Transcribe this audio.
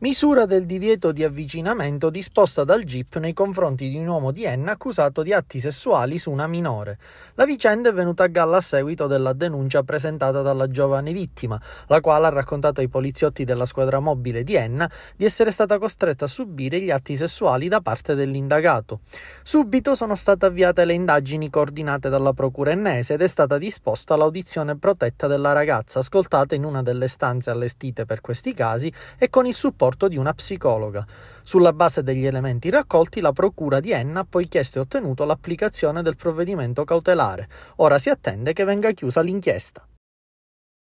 misura del divieto di avvicinamento disposta dal GIP nei confronti di un uomo di Enna accusato di atti sessuali su una minore. La vicenda è venuta a galla a seguito della denuncia presentata dalla giovane vittima, la quale ha raccontato ai poliziotti della squadra mobile di Enna di essere stata costretta a subire gli atti sessuali da parte dell'indagato. Subito sono state avviate le indagini coordinate dalla procura ennese ed è stata disposta l'audizione protetta della ragazza, ascoltata in una delle stanze allestite per questi casi e con il supporto supporto di una psicologa. Sulla base degli elementi raccolti, la Procura di Enna ha poi chiesto e ottenuto l'applicazione del provvedimento cautelare. Ora si attende che venga chiusa l'inchiesta.